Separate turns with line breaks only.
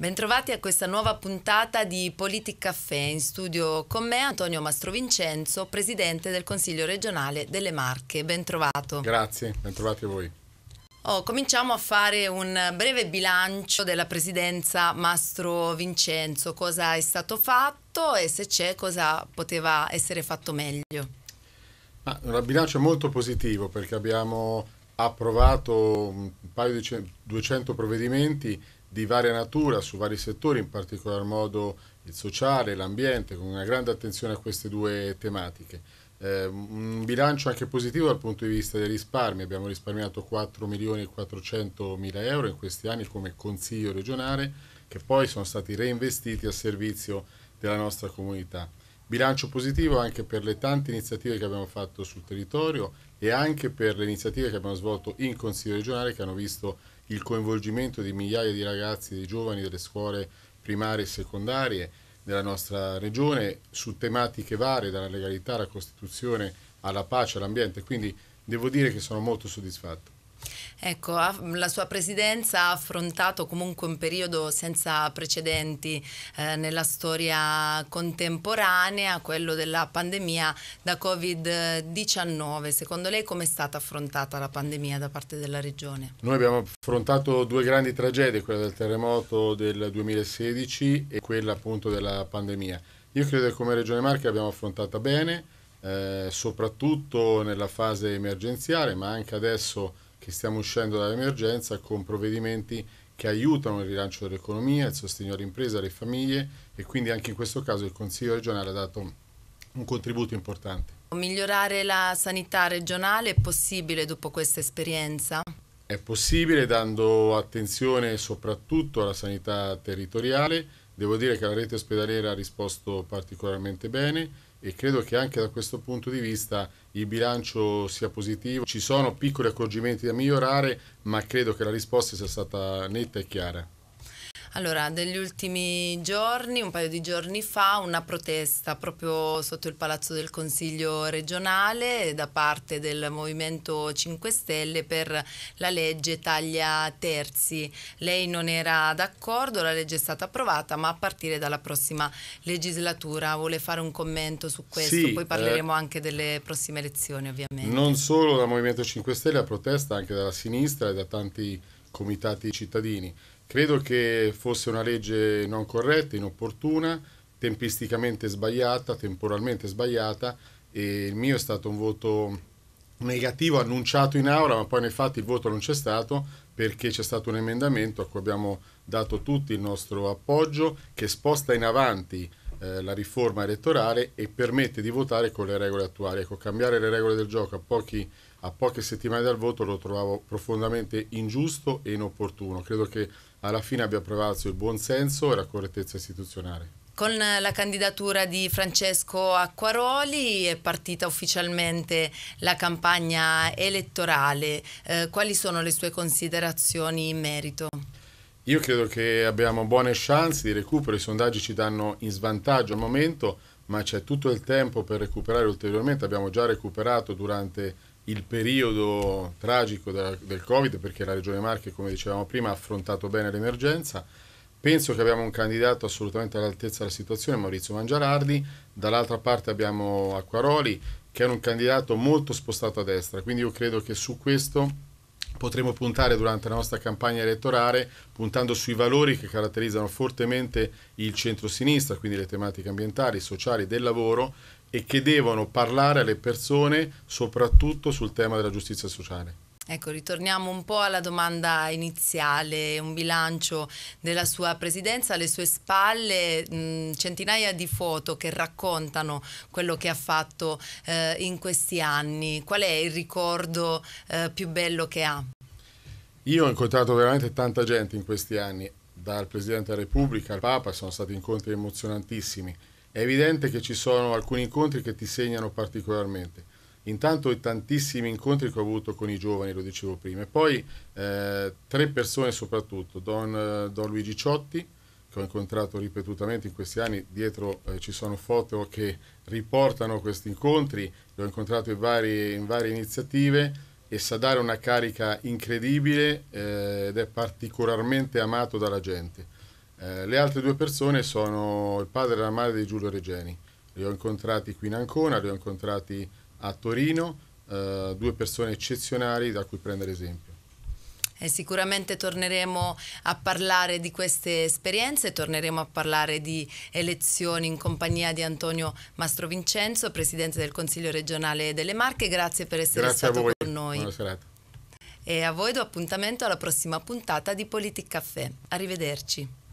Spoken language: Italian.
Bentrovati a questa nuova puntata di Politica Caffè. In studio con me Antonio Mastrovincenzo, presidente del Consiglio regionale delle Marche. Bentrovato.
Grazie, bentrovati a voi.
Oh, cominciamo a fare un breve bilancio della presidenza Mastro Vincenzo, cosa è stato fatto e se c'è cosa poteva essere fatto meglio.
Ma un bilancio molto positivo perché abbiamo approvato un paio di 200 provvedimenti di varia natura su vari settori, in particolar modo il sociale, l'ambiente, con una grande attenzione a queste due tematiche. Eh, un bilancio anche positivo dal punto di vista dei risparmi, abbiamo risparmiato 4 milioni e 400 mila euro in questi anni come Consiglio regionale, che poi sono stati reinvestiti a servizio della nostra comunità. Bilancio positivo anche per le tante iniziative che abbiamo fatto sul territorio e anche per le iniziative che abbiamo svolto in Consiglio regionale che hanno visto il coinvolgimento di migliaia di ragazzi, di giovani delle scuole primarie e secondarie della nostra regione su tematiche varie, dalla legalità alla Costituzione alla pace, all'ambiente. Quindi devo dire che sono molto soddisfatto.
Ecco, la sua presidenza ha affrontato comunque un periodo senza precedenti eh, nella storia contemporanea, quello della pandemia da Covid-19. Secondo lei come è stata affrontata la pandemia da parte della Regione?
Noi abbiamo affrontato due grandi tragedie, quella del terremoto del 2016 e quella appunto della pandemia. Io credo che come Regione Marche abbiamo affrontata bene, eh, soprattutto nella fase emergenziale, ma anche adesso che stiamo uscendo dall'emergenza con provvedimenti che aiutano il rilancio dell'economia, il sostegno all'impresa, alle famiglie e quindi anche in questo caso il Consiglio regionale ha dato un contributo importante.
Migliorare la sanità regionale è possibile dopo questa esperienza?
È possibile dando attenzione soprattutto alla sanità territoriale. Devo dire che la rete ospedaliera ha risposto particolarmente bene e credo che anche da questo punto di vista il bilancio sia positivo. Ci sono piccoli accorgimenti da migliorare, ma credo che la risposta sia stata netta e chiara.
Allora, negli ultimi giorni, un paio di giorni fa, una protesta proprio sotto il Palazzo del Consiglio regionale da parte del Movimento 5 Stelle per la legge taglia terzi. Lei non era d'accordo, la legge è stata approvata, ma a partire dalla prossima legislatura vuole fare un commento su questo, sì, poi eh, parleremo eh, anche delle prossime elezioni ovviamente. Non
solo dal Movimento 5 Stelle, la protesta anche dalla sinistra e da tanti comitati cittadini. Credo che fosse una legge non corretta, inopportuna, tempisticamente sbagliata, temporalmente sbagliata e il mio è stato un voto negativo annunciato in aula, ma poi nei fatti il voto non c'è stato perché c'è stato un emendamento a cui abbiamo dato tutti il nostro appoggio che sposta in avanti eh, la riforma elettorale e permette di votare con le regole attuali. Ecco, cambiare le regole del gioco a, pochi, a poche settimane dal voto lo trovavo profondamente ingiusto e inopportuno. Credo che alla fine abbia prevalso il buonsenso e la correttezza istituzionale.
Con eh, la candidatura di Francesco Acquaroli è partita ufficialmente la campagna elettorale. Eh, quali sono le sue considerazioni in merito?
Io credo che abbiamo buone chance di recupero, i sondaggi ci danno in svantaggio al momento, ma c'è tutto il tempo per recuperare ulteriormente, abbiamo già recuperato durante il periodo tragico della, del Covid perché la Regione Marche, come dicevamo prima, ha affrontato bene l'emergenza. Penso che abbiamo un candidato assolutamente all'altezza della situazione, Maurizio Mangiarardi, dall'altra parte abbiamo Acquaroli che era un candidato molto spostato a destra, quindi io credo che su questo potremo puntare durante la nostra campagna elettorale puntando sui valori che caratterizzano fortemente il centro-sinistra, quindi le tematiche ambientali, sociali, del lavoro e che devono parlare alle persone soprattutto sul tema della giustizia sociale.
Ecco, ritorniamo un po' alla domanda iniziale, un bilancio della sua presidenza, alle sue spalle mh, centinaia di foto che raccontano quello che ha fatto eh, in questi anni. Qual è il ricordo eh, più bello che ha?
Io ho incontrato veramente tanta gente in questi anni, dal Presidente della Repubblica al Papa, sono stati incontri emozionantissimi. È evidente che ci sono alcuni incontri che ti segnano particolarmente intanto i tantissimi incontri che ho avuto con i giovani, lo dicevo prima, e poi eh, tre persone soprattutto, Don, eh, Don, Luigi Ciotti, che ho incontrato ripetutamente in questi anni, dietro eh, ci sono foto che riportano questi incontri, l'ho incontrato in varie, in varie iniziative e sa dare una carica incredibile eh, ed è particolarmente amato dalla gente. Eh, le altre due persone sono il padre e la madre di Giulio Regeni. Li ho incontrati qui in Ancona, li ho incontrati a Torino, eh, due persone eccezionali da cui prendere esempio.
E sicuramente torneremo a parlare di queste esperienze, torneremo a parlare di elezioni in compagnia di Antonio Mastrovincenzo, Presidente del Consiglio regionale delle Marche. Grazie per essere Grazie stato con noi. Buona serata. E a voi do appuntamento alla prossima puntata di Politic Caffè. Arrivederci.